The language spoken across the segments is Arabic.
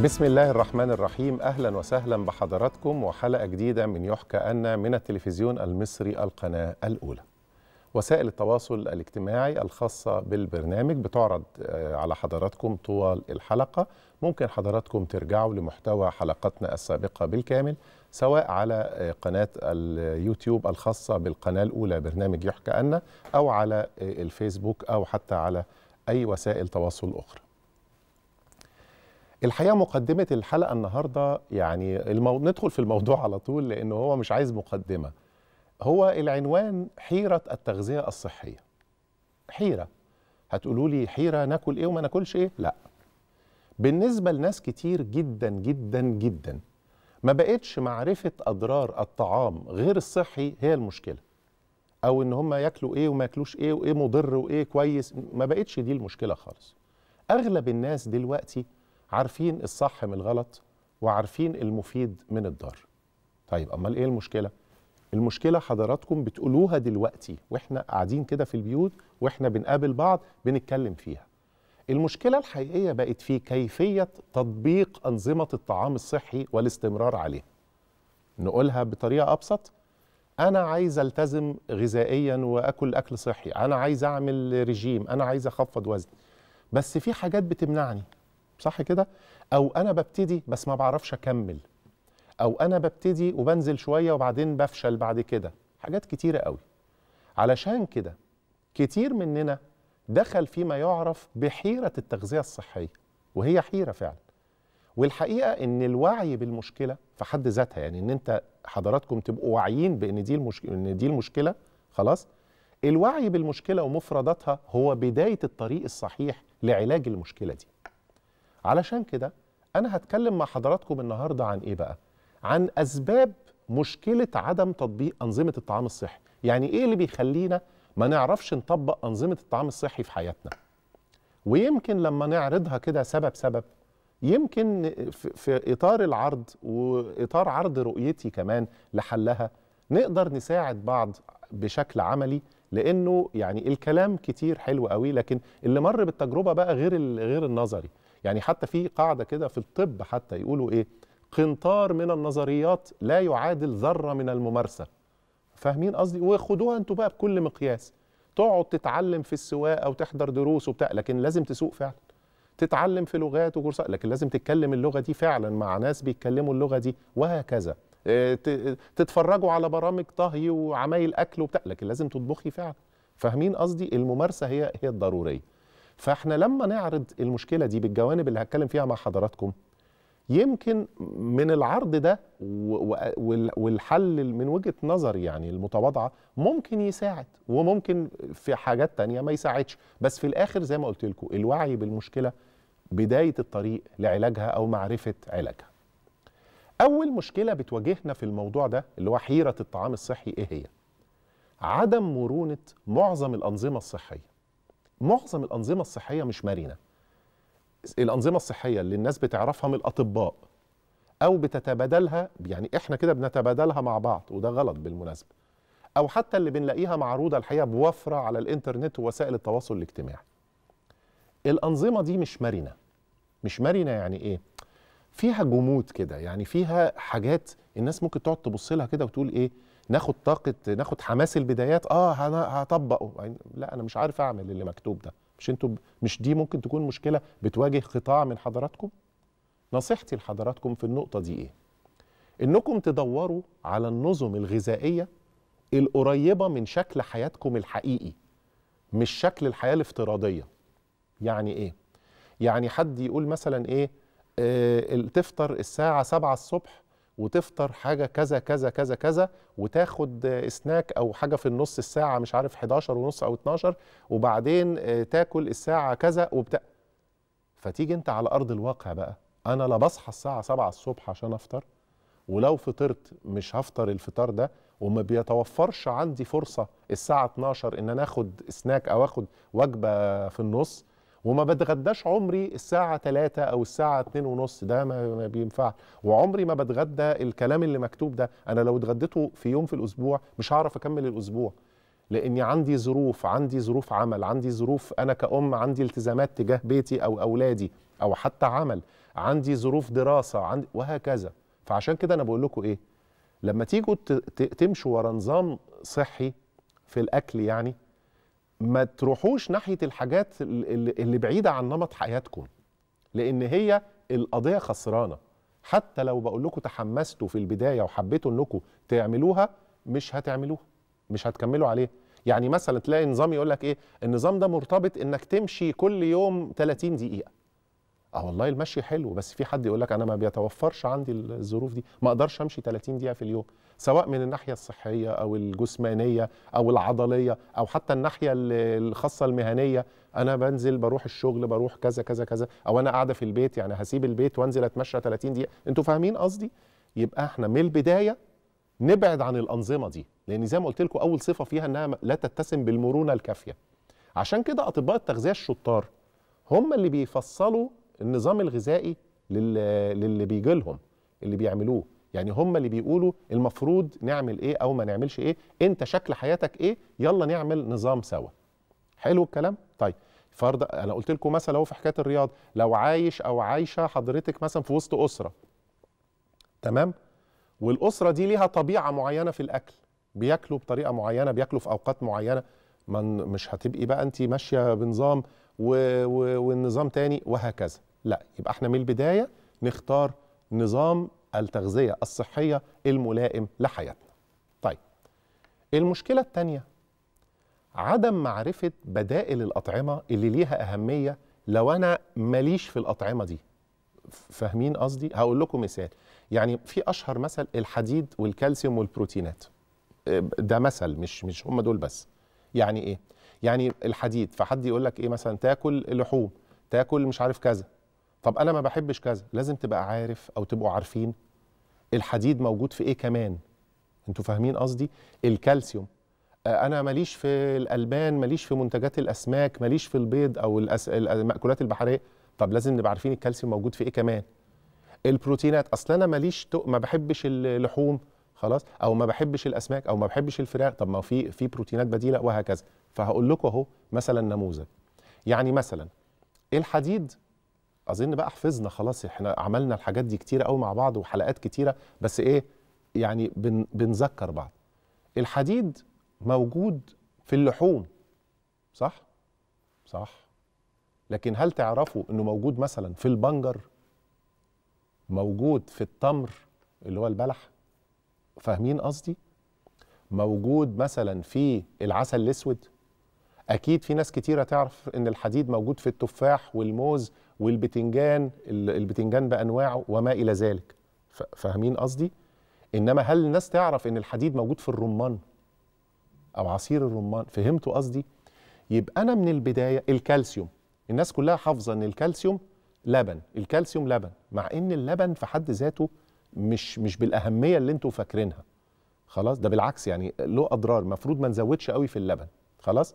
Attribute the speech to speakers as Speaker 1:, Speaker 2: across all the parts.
Speaker 1: بسم الله الرحمن الرحيم أهلا وسهلا بحضراتكم وحلقة جديدة من يحكى أن من التلفزيون المصري القناة الأولى وسائل التواصل الاجتماعي الخاصة بالبرنامج بتعرض آه، على حضراتكم طوال الحلقة ممكن حضراتكم ترجعوا لمحتوى حلقتنا السابقة بالكامل سواء على آه، قناة اليوتيوب الخاصة بالقناة الأولى برنامج يحكى أن أو على آه، الفيسبوك أو حتى على أي وسائل تواصل أخرى الحقيقه مقدمه الحلقه النهارده يعني المو... ندخل في الموضوع على طول لانه هو مش عايز مقدمه هو العنوان حيره التغذيه الصحيه حيره هتقولوا لي حيره ناكل ايه وما ناكلش ايه لا بالنسبه لناس كتير جدا جدا جدا ما بقتش معرفه اضرار الطعام غير الصحي هي المشكله او ان هم ياكلوا ايه وما ياكلوش ايه وايه مضر وايه كويس ما بقتش دي المشكله خالص اغلب الناس دلوقتي عارفين الصح من الغلط وعارفين المفيد من الضار طيب امال ايه المشكله المشكله حضراتكم بتقولوها دلوقتي واحنا قاعدين كده في البيوت واحنا بنقابل بعض بنتكلم فيها المشكله الحقيقيه بقت في كيفيه تطبيق انظمه الطعام الصحي والاستمرار عليه نقولها بطريقه ابسط انا عايز التزم غذائيا واكل اكل صحي انا عايز اعمل رجيم انا عايز اخفض وزن بس في حاجات بتمنعني صح كده او انا ببتدي بس ما بعرفش اكمل او انا ببتدي وبنزل شويه وبعدين بفشل بعد كده حاجات كتيره قوي علشان كده كتير مننا دخل فيما يعرف بحيره التغذيه الصحيه وهي حيره فعلا والحقيقه ان الوعي بالمشكله في حد ذاتها يعني ان انت حضراتكم تبقوا واعيين بان دي المشكله ان دي المشكله خلاص الوعي بالمشكله ومفرداتها هو بدايه الطريق الصحيح لعلاج المشكله دي علشان كده أنا هتكلم مع حضراتكم النهاردة عن إيه بقى؟ عن أسباب مشكلة عدم تطبيق أنظمة الطعام الصحي يعني إيه اللي بيخلينا ما نعرفش نطبق أنظمة الطعام الصحي في حياتنا ويمكن لما نعرضها كده سبب سبب يمكن في إطار العرض وإطار عرض رؤيتي كمان لحلها نقدر نساعد بعض بشكل عملي لأنه يعني الكلام كتير حلو قوي لكن اللي مر بالتجربة بقى غير غير النظري يعني حتى في قاعده كده في الطب حتى يقولوا ايه قنطار من النظريات لا يعادل ذره من الممارسه فاهمين قصدي وخدوها انتوا بقى بكل مقياس تقعد تتعلم في السواقه وتحضر دروس وبتاع لكن لازم تسوق فعلا تتعلم في لغات وكورسات لكن لازم تتكلم اللغه دي فعلا مع ناس بيتكلموا اللغه دي وهكذا آه، تتفرجوا على برامج طهي وعمايل اكل وبتاع لكن لازم تطبخي فعلا فاهمين قصدي الممارسه هي هي الضروريه فاحنا لما نعرض المشكله دي بالجوانب اللي هتكلم فيها مع حضراتكم يمكن من العرض ده والحل من وجهه نظري يعني المتواضعه ممكن يساعد وممكن في حاجات تانية ما يساعدش بس في الاخر زي ما قلت لكم الوعي بالمشكله بدايه الطريق لعلاجها او معرفه علاجها. اول مشكله بتواجهنا في الموضوع ده اللي هو حيره الطعام الصحي ايه هي؟ عدم مرونه معظم الانظمه الصحيه. معظم الانظمه الصحيه مش مرنه الانظمه الصحيه اللي الناس بتعرفها من الاطباء او بتتبادلها يعني احنا كده بنتبادلها مع بعض وده غلط بالمناسبه او حتى اللي بنلاقيها معروضه الحقيقه بوفره على الانترنت ووسائل التواصل الاجتماعي الانظمه دي مش مرنه مش مرنه يعني ايه فيها جمود كده يعني فيها حاجات الناس ممكن تقعد تبص لها كده وتقول ايه ناخد طاقه ناخد حماس البدايات اه هطبقه يعني لا انا مش عارف اعمل اللي مكتوب ده مش انتوا مش دي ممكن تكون مشكله بتواجه قطاع من حضراتكم نصيحتي لحضراتكم في النقطه دي ايه انكم تدوروا على النظم الغذائيه القريبه من شكل حياتكم الحقيقي مش شكل الحياه الافتراضيه يعني ايه يعني حد يقول مثلا ايه آه تفطر الساعه 7 الصبح وتفطر حاجه كذا كذا كذا كذا وتاخد سناك او حاجه في النص الساعه مش عارف 11 ونص او 12 وبعدين آه، تاكل الساعه كذا وبتاع فتيجي انت على ارض الواقع بقى انا لا بصحى الساعه 7 الصبح عشان افطر ولو فطرت مش هفطر الفطار ده وما بيتوفرش عندي فرصه الساعه 12 ان انا اخد سناك او اخد وجبه في النص وما بتغداش عمري الساعة 3 أو الساعة 2 ونص ده ما بينفع وعمري ما بتغدى الكلام اللي مكتوب ده أنا لو اتغديته في يوم في الأسبوع مش هعرف أكمل الأسبوع لاني عندي ظروف عندي ظروف عمل عندي ظروف انا كأم عندي التزامات تجاه بيتي او اولادي او حتى عمل عندي ظروف دراسه عندي وهكذا فعشان كده انا بقول لكم ايه لما تيجوا تمشوا ورا نظام صحي في الاكل يعني ما تروحوش ناحيه الحاجات اللي بعيده عن نمط حياتكم لان هي القضيه خسرانه حتى لو بقول لكم تحمستوا في البدايه وحبيتوا انكم تعملوها مش هتعملوها مش هتكملوا عليه يعني مثلا تلاقي نظام يقول لك ايه النظام ده مرتبط انك تمشي كل يوم 30 دقيقه اه والله المشي حلو بس في حد يقول لك انا ما بيتوفرش عندي الظروف دي ما اقدرش امشي 30 دقيقه في اليوم سواء من الناحيه الصحيه او الجسمانيه او العضليه او حتى الناحيه الخاصه المهنيه انا بنزل بروح الشغل بروح كذا كذا كذا او انا قاعده في البيت يعني هسيب البيت وانزل اتمشى 30 دقيقه انتوا فاهمين قصدي يبقى احنا من البدايه نبعد عن الانظمه دي لان زي ما قلت لكم اول صفه فيها انها لا تتسم بالمرونه الكافيه عشان كده اطباء التغذيه الشطار هم اللي بيفصلوا النظام الغذائي للي بيجي لهم اللي بيعملوه يعني هم اللي بيقولوا المفروض نعمل ايه او ما نعملش ايه انت شكل حياتك ايه يلا نعمل نظام سوا حلو الكلام طيب فرض انا قلت لكم مثلا اهو في حكايه الرياض لو عايش او عايشه حضرتك مثلا في وسط اسره تمام والاسره دي ليها طبيعه معينه في الاكل بياكلوا بطريقه معينه بياكلوا في اوقات معينه من مش هتبقي بقى انت ماشيه بنظام و... و... والنظام تاني وهكذا لا يبقى احنا من البدايه نختار نظام التغذية الصحية الملائم لحياتنا طيب المشكلة الثانية عدم معرفة بدائل الأطعمة اللي ليها أهمية لو أنا ماليش في الأطعمة دي فاهمين قصدي؟ هقول لكم مثال يعني في أشهر مثل الحديد والكالسيوم والبروتينات آه، ده مثل مش مش هم دول بس يعني إيه؟ يعني الحديد فحد يقول لك إيه مثلا تاكل لحوم تاكل مش عارف كذا طب انا ما بحبش كذا لازم تبقى عارف او تبقوا عارفين الحديد موجود في ايه كمان انتوا فاهمين قصدي الكالسيوم آه، انا ماليش في الالبان ماليش في منتجات الاسماك ماليش في البيض او الأس... المأكولات البحريه طب لازم نبقى عارفين الكالسيوم موجود في ايه كمان البروتينات اصل انا ماليش تق... ما بحبش اللحوم خلاص او ما بحبش الاسماك او ما بحبش الفراخ طب ما في في بروتينات بديله وهكذا فهقول لكم اهو مثلا نموذج يعني مثلا الحديد اظن بقى حفظنا خلاص احنا عملنا الحاجات دي كتيره قوي مع بعض وحلقات كتيره بس ايه يعني بن بنذكر بعض الحديد موجود في اللحوم صح صح لكن هل تعرفوا انه موجود مثلا في البنجر موجود في التمر اللي هو البلح فاهمين قصدي موجود مثلا في العسل الاسود اكيد في ناس كتيره تعرف ان الحديد موجود في التفاح والموز والبتنجان البتنجان بانواعه وما الى ذلك فاهمين قصدي انما هل الناس تعرف ان الحديد موجود في الرمان او عصير الرمان فهمتوا قصدي يبقى انا من البدايه الكالسيوم الناس كلها حافظه ان الكالسيوم لبن الكالسيوم لبن مع ان اللبن في حد ذاته مش مش بالاهميه اللي انتوا فاكرينها خلاص ده بالعكس يعني له اضرار المفروض ما نزودش قوي في اللبن خلاص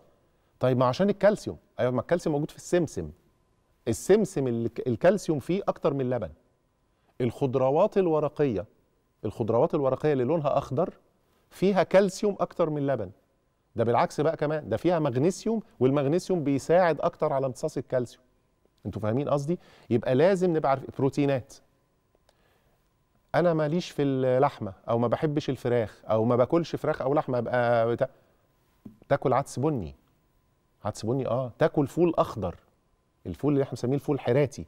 Speaker 1: طيب ما عشان الكالسيوم ايوه ما الكالسيوم موجود في السمسم السمسم الكالسيوم فيه اكتر من اللبن الخضروات الورقيه الخضروات الورقيه اللي لونها اخضر فيها كالسيوم اكتر من اللبن ده بالعكس بقى كمان ده فيها مغنيسيوم والمغنيسيوم بيساعد اكتر على امتصاص الكالسيوم انتوا فاهمين قصدي يبقى لازم نبقى عارف بروتينات انا ماليش في اللحمه او ما بحبش الفراخ او ما باكلش فراخ او لحمه ابقى تاكل عدس بني عدس بني اه تاكل فول اخضر الفول اللي احنا بنسميه الفول الحراتي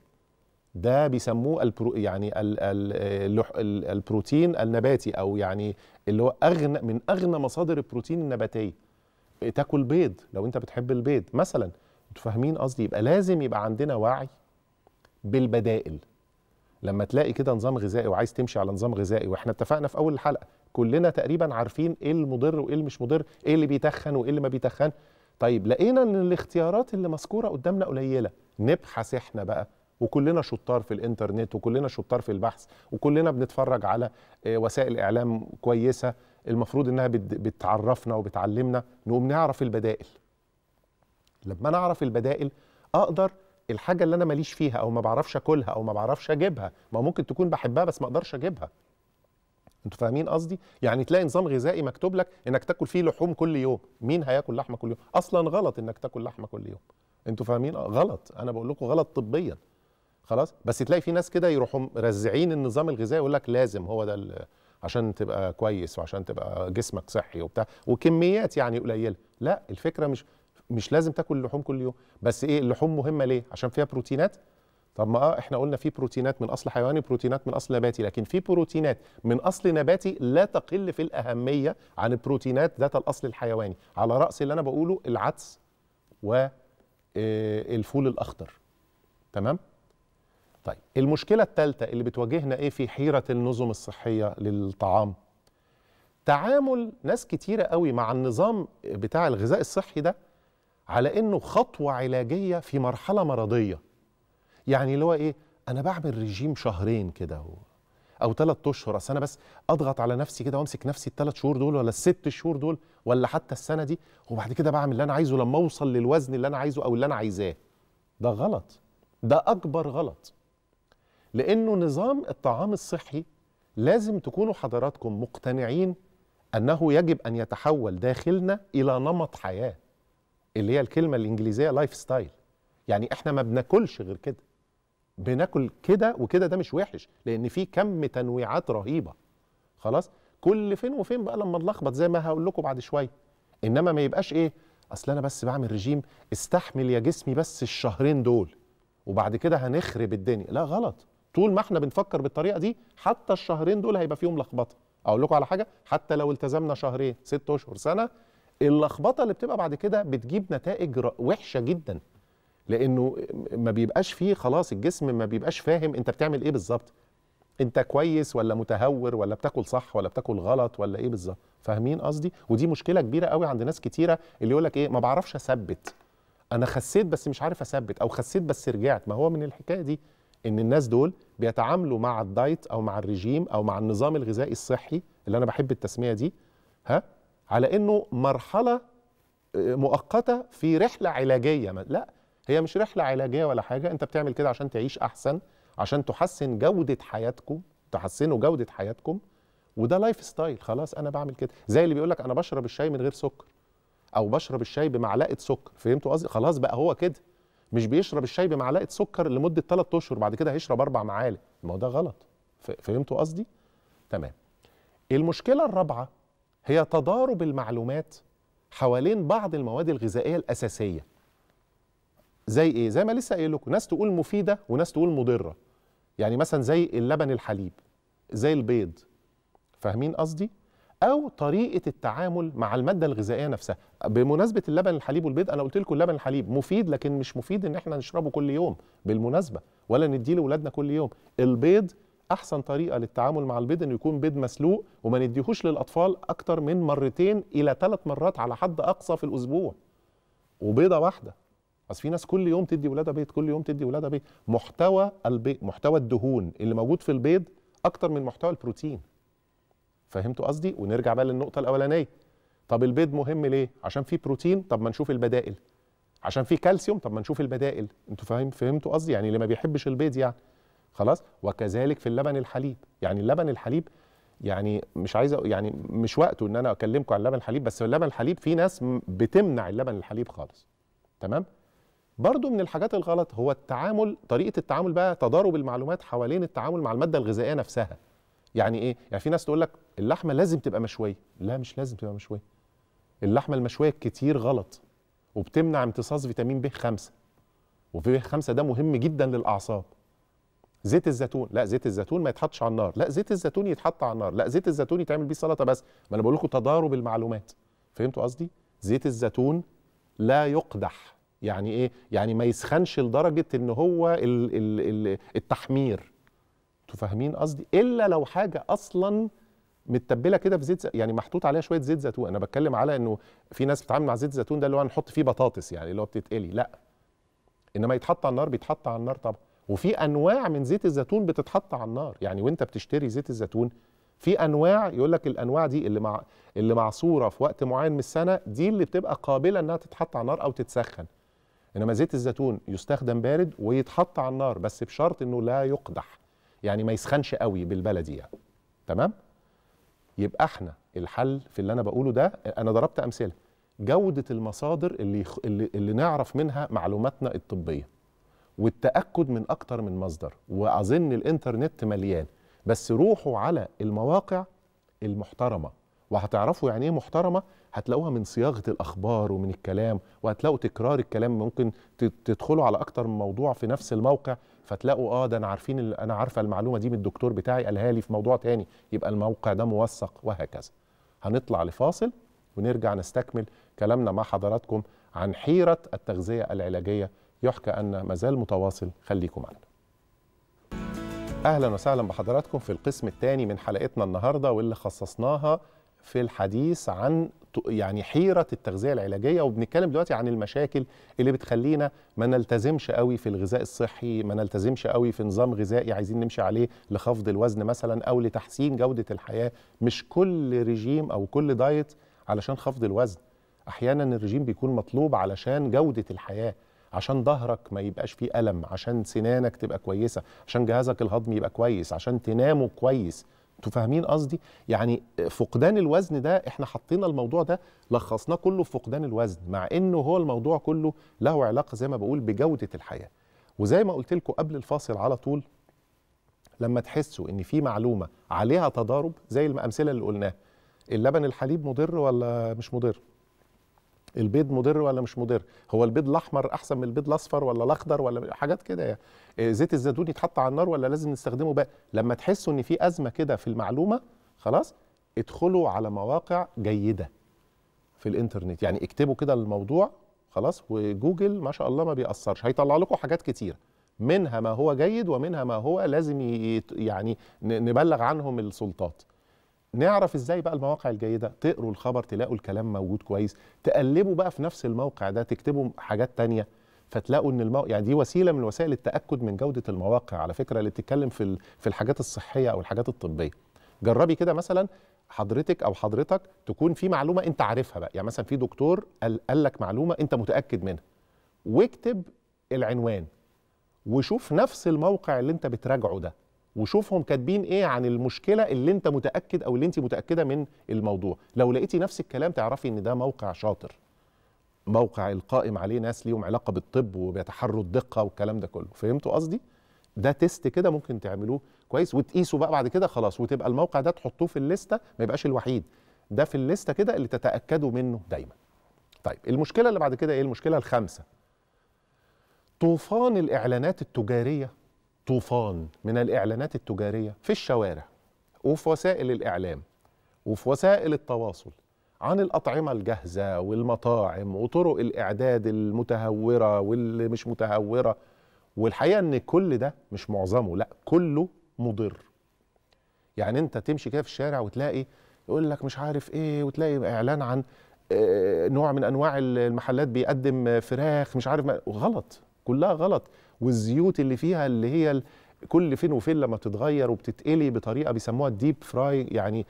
Speaker 1: ده بيسموه البرو يعني الـ الـ البروتين النباتي او يعني اللي هو اغنى من اغنى مصادر البروتين النباتيه تاكل بيض لو انت بتحب البيض مثلا انتوا فاهمين قصدي يبقى لازم يبقى عندنا وعي بالبدائل لما تلاقي كده نظام غذائي وعايز تمشي على نظام غذائي واحنا اتفقنا في اول الحلقه كلنا تقريبا عارفين ايه المضر وايه اللي مش مضر ايه اللي بيتخن وايه اللي ما بيتخن طيب لقينا ان الاختيارات اللي مذكوره قدامنا قليله نبحث احنا بقى وكلنا شطار في الانترنت وكلنا شطار في البحث وكلنا بنتفرج على آه، وسائل اعلام كويسه المفروض انها بتعرفنا وبتعلمنا نقوم نعرف البدائل لما نعرف البدائل اقدر الحاجه اللي انا ماليش فيها او ما بعرفش اكلها او ما بعرفش اجيبها ما ممكن تكون بحبها بس ما اقدرش اجيبها انتوا فاهمين قصدي يعني تلاقي نظام غذائي مكتوب لك انك تاكل فيه لحوم كل يوم مين هياكل لحمه كل يوم اصلا غلط انك تاكل لحمه كل يوم انتوا فاهمين غلط انا بقول لكم غلط طبيا خلاص بس تلاقي في ناس كده يروحوا مرزعين النظام الغذائي يقول لك لازم هو ده عشان تبقى كويس وعشان تبقى جسمك صحي وبتاع وكميات يعني قليله لا الفكره مش مش لازم تاكل اللحوم كل يوم بس ايه اللحوم مهمه ليه عشان فيها بروتينات طب ما اه احنا قلنا في بروتينات من اصل حيواني وبروتينات من اصل نباتي لكن في بروتينات من اصل نباتي لا تقل في الاهميه عن البروتينات ذات الاصل الحيواني على راس اللي انا بقوله العدس والفول آه، الاخضر تمام طيب المشكله الثالثه اللي بتواجهنا ايه في حيره النظم الصحيه للطعام تعامل ناس كتيره قوي مع النظام بتاع الغذاء الصحي ده على انه خطوه علاجيه في مرحله مرضيه يعني اللي هو ايه انا بعمل ريجيم شهرين كده او ثلاث اشهر اصل انا بس اضغط على نفسي كده وامسك نفسي الثلاث شهور دول ولا الست شهور دول ولا حتى السنه دي وبعد كده بعمل اللي انا عايزه لما اوصل للوزن اللي انا عايزه او اللي انا عايزاه ده غلط ده اكبر غلط لانه نظام الطعام الصحي لازم تكونوا حضراتكم مقتنعين انه يجب ان يتحول داخلنا الى نمط حياه اللي هي الكلمه الانجليزيه لايف ستايل يعني احنا ما بناكلش غير كده بناكل كده وكده ده مش وحش لان في كم تنويعات رهيبه خلاص كل فين وفين بقى لما نلخبط زي ما هقول لكم بعد شويه انما ما يبقاش ايه اصل انا بس بعمل رجيم استحمل يا جسمي بس الشهرين دول وبعد كده هنخرب الدنيا لا غلط طول ما احنا بنفكر بالطريقه دي حتى الشهرين دول هيبقى فيهم لخبطه اقول لكم على حاجه حتى لو التزمنا شهرين ست اشهر سنه اللخبطه اللي بتبقى بعد كده بتجيب نتائج وحشه جدا لانه ما بيبقاش فيه خلاص الجسم ما بيبقاش فاهم انت بتعمل ايه بالظبط انت كويس ولا متهور ولا بتاكل صح ولا بتاكل غلط ولا ايه بالظبط فاهمين قصدي ودي مشكله كبيره قوي عند ناس كتيره اللي يقول لك ايه ما بعرفش اثبت انا خسيت بس مش عارف اثبت او خسيت بس رجعت ما هو من الحكايه دي ان الناس دول بيتعاملوا مع الدايت او مع الرجيم او مع النظام الغذائي الصحي اللي انا بحب التسميه دي ها على انه مرحله آه، مؤقته في رحله علاجيه لا هي مش رحله علاجيه ولا حاجه انت بتعمل كده عشان تعيش احسن عشان تحسن جوده حياتكم تحسنوا جوده حياتكم وده لايف ستايل خلاص انا بعمل كده زي اللي بيقول لك انا بشرب الشاي من غير سكر او بشرب الشاي بمعلقه سكر فهمتوا قصدي خلاص بقى هو كده مش بيشرب الشاي بمعلقه سكر لمده 3 اشهر بعد كده هيشرب اربع معالق ما هو ده غلط فهمتوا قصدي تمام المشكله الرابعه هي تضارب المعلومات حوالين بعض المواد الغذائيه الاساسيه زي ايه زي ما لسه قايل لكم ناس تقول مفيده وناس تقول مضره يعني مثلا زي اللبن الحليب زي البيض فاهمين قصدي او طريقه التعامل مع الماده الغذائيه نفسها بمناسبه اللبن الحليب والبيض انا قلت لكم اللبن الحليب مفيد لكن مش مفيد ان احنا نشربه كل يوم بالمناسبه ولا نديه لاولادنا كل يوم البيض احسن طريقه للتعامل مع البيض انه يكون بيض مسلوق وما نديهوش للاطفال اكتر من مرتين الى ثلاث مرات على حد اقصى في الاسبوع وبيضه واحده اصل في ناس كل يوم تدي ولادها بيض كل يوم تدي ولادها بيض محتوى البيض محتوى الدهون اللي موجود في البيض اكتر من محتوى البروتين فهمتوا قصدي ونرجع بقى للنقطه الاولانيه طب البيض مهم ليه عشان فيه بروتين طب ما نشوف البدائل عشان فيه كالسيوم طب ما نشوف البدائل انتوا فاهم فهمتوا قصدي يعني اللي ما بيحبش البيض يعني خلاص وكذلك في اللبن الحليب يعني اللبن الحليب يعني مش عايز يعني مش وقته ان انا اكلمكم عن اللبن الحليب بس اللبن الحليب في ناس بتمنع اللبن الحليب خالص تمام برضو من الحاجات الغلط هو التعامل طريقه التعامل بقى تضارب المعلومات حوالين التعامل مع الماده الغذائيه نفسها يعني ايه يعني في ناس تقول لك اللحمه لازم تبقى مشويه لا مش لازم تبقى مشويه اللحمه المشويه كتير غلط وبتمنع امتصاص فيتامين ب 5 وفي ب 5 ده مهم جدا للاعصاب زيت الزيتون لا زيت الزيتون ما يتحطش على النار لا زيت الزيتون يتحط على النار لا زيت الزيتون يتعمل بيه سلطه بس ما انا بقول لكم تضارب المعلومات فهمتوا قصدي زيت الزيتون لا يقدح يعني ايه يعني ما يسخنش لدرجه ان هو ال ال الـ التحمير انتوا فاهمين قصدي الا لو حاجه اصلا متبله كده في زيت يعني محطوط عليها شويه زيت زيتون انا بتكلم على انه في ناس بتتعامل مع زيت زيتون ده اللي هو نحط فيه بطاطس يعني اللي هو بتتقلي لا انما يتحط على النار بيتحط على النار طبعا وفي انواع من زيت الزيتون بتتحط على النار يعني وانت بتشتري زيت الزيتون في انواع يقول لك الانواع دي اللي مع اللي معصوره في وقت معين من السنه دي اللي بتبقى قابله انها تتحط على النار او تتسخن انما زيت الزيتون يستخدم بارد ويتحط على النار بس بشرط انه لا يقدح يعني ما يسخنش قوي بالبلدي يعني تمام يبقى احنا الحل في اللي انا بقوله ده انا ضربت امثله جوده المصادر اللي اللي, نعرف منها معلوماتنا الطبيه والتاكد من اكتر من مصدر واظن الانترنت مليان بس روحوا على المواقع المحترمه وهتعرفوا يعني ايه محترمه هتلاقوها من صياغه الاخبار ومن الكلام وهتلاقوا تكرار الكلام ممكن تدخلوا على اكتر من موضوع في نفس الموقع فتلاقوا اه ده انا عارفين انا عارفه المعلومه دي من الدكتور بتاعي قالها لي في موضوع تاني يبقى الموقع ده موثق وهكذا هنطلع لفاصل ونرجع نستكمل كلامنا مع حضراتكم عن حيره التغذيه العلاجيه يحكى ان مازال متواصل خليكم معنا اهلا وسهلا بحضراتكم في القسم الثاني من حلقتنا النهارده واللي خصصناها في الحديث عن يعني حيرة التغذية العلاجية وبنتكلم دلوقتي عن المشاكل اللي بتخلينا ما نلتزمش قوي في الغذاء الصحي ما نلتزمش قوي في نظام غذائي عايزين نمشي عليه لخفض الوزن مثلا أو لتحسين جودة الحياة مش كل رجيم أو كل دايت علشان خفض الوزن أحيانا الرجيم بيكون مطلوب علشان جودة الحياة عشان ظهرك ما يبقاش فيه ألم عشان سنانك تبقى كويسة عشان جهازك الهضمي يبقى كويس عشان تنامه كويس انتوا فاهمين قصدي يعني فقدان الوزن ده احنا حطينا الموضوع ده لخصناه كله في فقدان الوزن مع انه هو الموضوع كله له علاقه زي ما بقول بجوده الحياه وزي ما قلت لكم قبل الفاصل على طول لما تحسوا ان في معلومه عليها تضارب زي الامثله اللي قلناها اللبن الحليب مضر ولا مش مضر البيض مضر ولا مش مضر هو البيض الاحمر احسن من البيض الاصفر ولا الاخضر ولا حاجات كده يعني آه، زيت الزيتون يتحط على النار ولا لازم نستخدمه بقى لما تحسوا ان في ازمه كده في المعلومه خلاص ادخلوا على مواقع جيده في الانترنت يعني اكتبوا كده الموضوع خلاص وجوجل ما شاء الله ما بيأثرش هيطلع لكم حاجات كتير منها ما هو جيد ومنها ما هو لازم يعني نبلغ عنهم السلطات نعرف ازاي بقى المواقع الجيده تقروا الخبر تلاقوا الكلام موجود كويس تقلبوا بقى في نفس الموقع ده تكتبوا حاجات تانية فتلاقوا ان المو... يعني دي وسيله من وسائل التاكد من جوده المواقع على فكره اللي بتتكلم في ال... في الحاجات الصحيه او الحاجات الطبيه جربي كده مثلا حضرتك او حضرتك تكون في معلومه انت عارفها بقى يعني مثلا في دكتور قال لك معلومه انت متاكد منها واكتب العنوان وشوف نفس الموقع اللي انت بتراجعه ده وشوفهم كاتبين ايه عن المشكله اللي انت متاكد او اللي انت متاكده من الموضوع لو لقيتي نفس الكلام تعرفي ان ده موقع شاطر موقع القائم عليه ناس ليهم علاقه بالطب وبيتحروا الدقه والكلام ده كله فهمتوا قصدي ده تيست كده ممكن تعملوه كويس وتقيسوا بقى بعد كده خلاص وتبقى الموقع ده تحطوه في الليسته ما يبقاش الوحيد ده في الليسته كده اللي تتاكدوا منه دايما طيب المشكله اللي بعد كده ايه المشكله الخامسه طوفان الاعلانات التجاريه طوفان من الاعلانات التجاريه في الشوارع وفي وسائل الاعلام وفي وسائل التواصل عن الأطعمة الجاهزة والمطاعم وطرق الإعداد المتهورة واللي مش متهورة والحقيقة إن كل ده مش معظمه لا كله مضر يعني أنت تمشي كده في الشارع وتلاقي يقول لك مش عارف إيه وتلاقي إعلان عن آه، نوع من أنواع المحلات بيقدم فراخ مش عارف غلط كلها غلط والزيوت اللي فيها اللي هي كل فين وفين لما بتتغير وبتتقلي بطريقه بيسموها الديب فراي يعني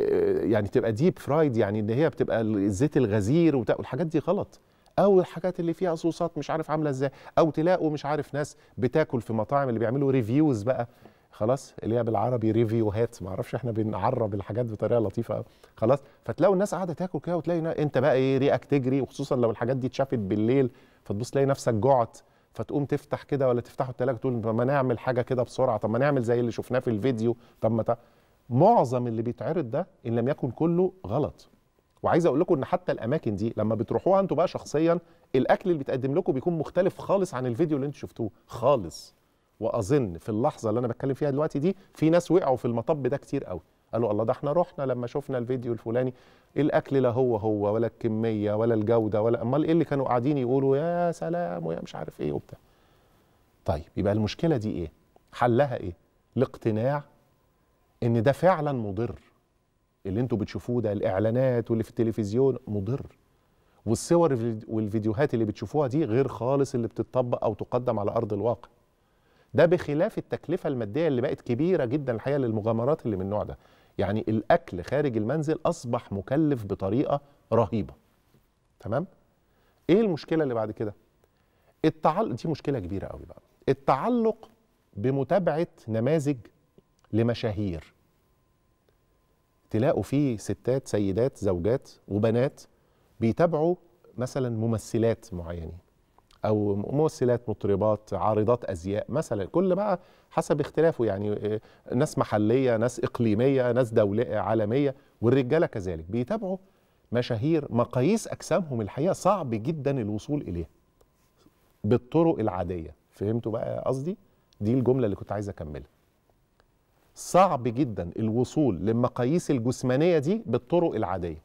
Speaker 1: آه، يعني تبقى ديب فرايد يعني ان هي بتبقى الزيت الغزير والحاجات دي غلط او الحاجات اللي فيها صوصات مش عارف عامله ازاي او تلاقوا مش عارف ناس بتاكل في مطاعم اللي بيعملوا ريفيوز بقى خلاص اللي هي بالعربي ريفيوهات ما اعرفش احنا بنعرب الحاجات بطريقه لطيفه خلاص فتلاقوا الناس قاعده تاكل كده وتلاقي انت بقى ايه ريقك تجري وخصوصا لو الحاجات دي اتشافت بالليل فتبص تلاقي نفسك جعت فتقوم تفتح كده ولا تفتحوا التلاجة تقول طب ما نعمل حاجة كده بسرعة طب ما نعمل زي اللي شفناه في الفيديو طب ما معظم اللي بيتعرض ده إن لم يكن كله غلط وعايز اقول لكم ان حتى الاماكن دي لما بتروحوها انتوا بقى شخصيا الاكل اللي بيتقدم لكم بيكون مختلف خالص عن الفيديو اللي انتوا شفتوه خالص واظن في اللحظه اللي انا بتكلم فيها دلوقتي دي في ناس وقعوا في المطب ده كتير قوي قالوا الله ده احنا رحنا لما شفنا الفيديو الفلاني الاكل لا هو هو ولا الكميه ولا الجوده ولا امال ايه اللي كانوا قاعدين يقولوا يا سلام ويا مش عارف ايه وبتاع طيب يبقى المشكله دي ايه حلها ايه الاقتناع ان ده فعلا مضر اللي انتوا بتشوفوه ده الاعلانات واللي في التلفزيون مضر والصور والفيديوهات اللي بتشوفوها دي غير خالص اللي بتطبق او تقدم على ارض الواقع ده بخلاف التكلفه الماديه اللي بقت كبيره جدا الحقيقه للمغامرات اللي من النوع ده يعني الاكل خارج المنزل اصبح مكلف بطريقه رهيبه تمام ايه المشكله اللي بعد كده التعلق دي مشكله كبيره قوي بقى التعلق بمتابعه نماذج لمشاهير تلاقوا فيه ستات سيدات زوجات وبنات بيتابعوا مثلا ممثلات معينين او ممثلات مطربات عارضات ازياء مثلا كل بقى حسب اختلافه يعني آه، ناس محليه ناس اقليميه ناس دوليه عالميه والرجاله كذلك بيتابعوا مشاهير مقاييس اجسامهم الحقيقه صعب جدا الوصول اليها بالطرق العاديه فهمتوا بقى قصدي دي الجمله اللي كنت عايز اكملها صعب جدا الوصول للمقاييس الجسمانيه دي بالطرق العاديه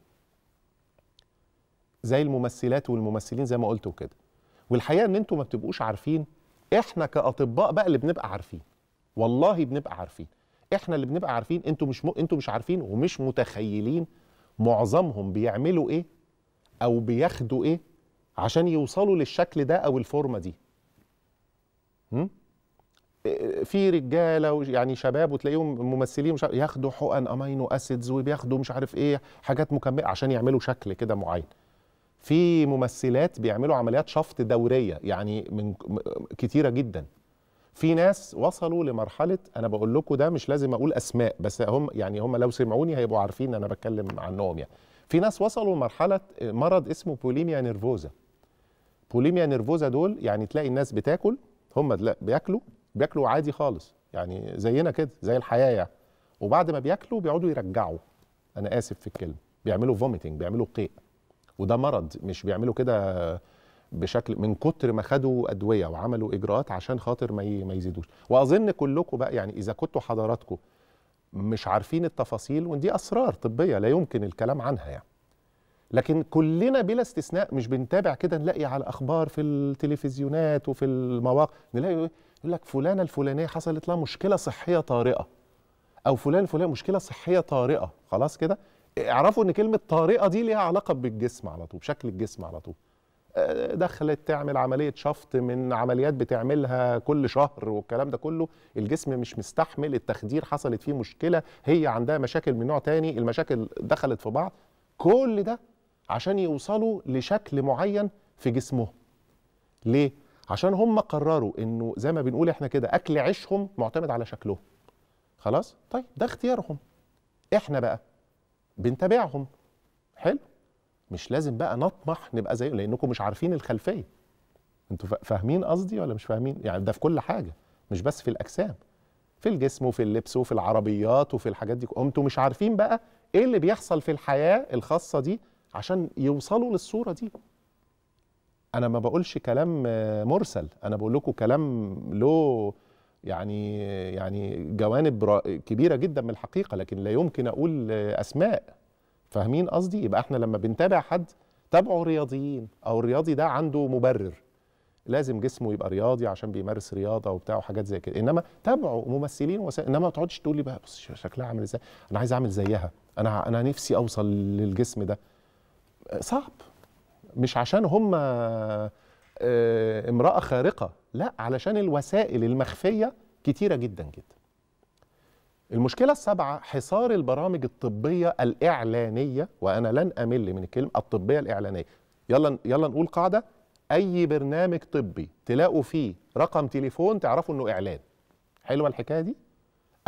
Speaker 1: زي الممثلات والممثلين زي ما قلت وكده والحقيقه ان انتوا ما بتبقوش عارفين احنا كاطباء بقى اللي بنبقى عارفين والله بنبقى عارفين احنا اللي بنبقى عارفين انتوا مش م... انتوا مش عارفين ومش متخيلين معظمهم بيعملوا ايه او بياخدوا ايه عشان يوصلوا للشكل ده او الفورمه دي م? في رجاله يعني شباب وتلاقيهم ممثلين مش ياخدوا حقن امينو اسيدز وبياخدوا مش عارف ايه حاجات مكمله عشان يعملوا شكل كده معين في ممثلات بيعملوا عمليات شفط دوريه يعني من كتيره جدا في ناس وصلوا لمرحله انا بقول لكم ده مش لازم اقول اسماء بس هم يعني هم لو سمعوني هيبقوا عارفين انا بتكلم عنهم يعني في ناس وصلوا لمرحله آه، مرض اسمه بوليميا نيرفوزا بوليميا نيرفوزا دول يعني تلاقي الناس بتاكل هم بياكلوا بياكلوا عادي خالص يعني زينا كده زي الحياه يعني وبعد ما بياكلوا بيقعدوا يرجعوا انا اسف في الكلمه بيعملوا فوميتنج بيعملوا قيء وده مرض مش بيعملوا كده بشكل من كتر ما خدوا ادويه وعملوا اجراءات عشان خاطر ما ما يزيدوش واظن كلكم بقى يعني اذا كنتوا حضراتكم مش عارفين التفاصيل ودي اسرار طبيه لا يمكن الكلام عنها يعني لكن كلنا بلا استثناء مش بنتابع كده نلاقي على اخبار في التلفزيونات وفي المواقع نلاقي يقول لك فلانه الفلانيه حصلت لها مشكله صحيه طارئه او فلان الفلاني مشكله صحيه طارئه خلاص كده اعرفوا ان كلمه طارئه دي ليها علاقه بالجسم على طول بشكل الجسم على طول آه، دخلت تعمل عمليه شفط من عمليات بتعملها كل شهر والكلام ده كله الجسم مش مستحمل التخدير حصلت فيه مشكله هي عندها مشاكل من نوع تاني المشاكل دخلت في بعض كل ده عشان يوصلوا لشكل معين في جسمهم ليه عشان هم قرروا انه زي ما بنقول احنا كده اكل عيشهم معتمد على شكلهم خلاص طيب ده اختيارهم احنا بقى بنتابعهم حلو مش لازم بقى نطمح نبقى زيهم لانكم مش عارفين الخلفيه انتوا فاهمين قصدي ولا مش فاهمين يعني ده في كل حاجه مش بس في الاجسام في الجسم وفي اللبس وفي العربيات وفي الحاجات دي انتوا مش عارفين بقى ايه اللي بيحصل في الحياه الخاصه دي عشان يوصلوا للصوره دي انا ما بقولش كلام آه، مرسل انا بقول لكم كلام له يعني يعني جوانب كبيره جدا من الحقيقه لكن لا يمكن اقول اسماء فاهمين قصدي يبقى احنا لما بنتابع حد تابعه رياضيين او الرياضي ده عنده مبرر لازم جسمه يبقى رياضي عشان بيمارس رياضه وبتاع وحاجات زي كده انما تابعه ممثلين وس... انما ما تقعدش تقول لي بقى بص شكلها عامل ازاي انا عايز اعمل زيها انا انا نفسي اوصل للجسم ده صعب مش عشان هم آه، امرأة خارقة لا علشان الوسائل المخفية كتيرة جدا جدا المشكلة السابعة حصار البرامج الطبية الإعلانية وأنا لن أمل من الكلمة الطبية الإعلانية يلا يلا نقول قاعدة أي برنامج طبي تلاقوا فيه رقم تليفون تعرفوا إنه إعلان حلوة الحكاية دي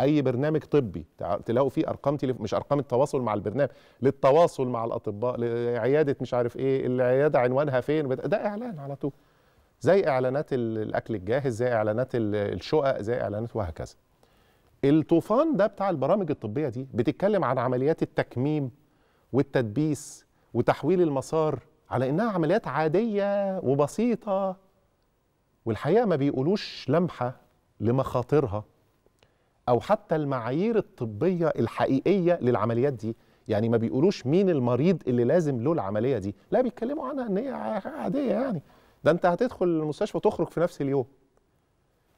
Speaker 1: اي برنامج طبي تلاقوا فيه ارقام تليف... مش ارقام التواصل مع البرنامج للتواصل مع الاطباء لعياده مش عارف ايه العياده عنوانها فين ده اعلان على طول زي اعلانات الاكل الجاهز زي اعلانات الشقق زي اعلانات وهكذا الطوفان ده بتاع البرامج الطبيه دي بتتكلم عن عمليات التكميم والتدبيس وتحويل المسار على انها عمليات عاديه وبسيطه والحقيقه ما بيقولوش لمحه لمخاطرها او حتى المعايير الطبيه الحقيقيه للعمليات دي يعني ما بيقولوش مين المريض اللي لازم له العمليه دي لا بيتكلموا عنها ان هي عاديه يعني ده انت هتدخل المستشفى وتخرج في نفس اليوم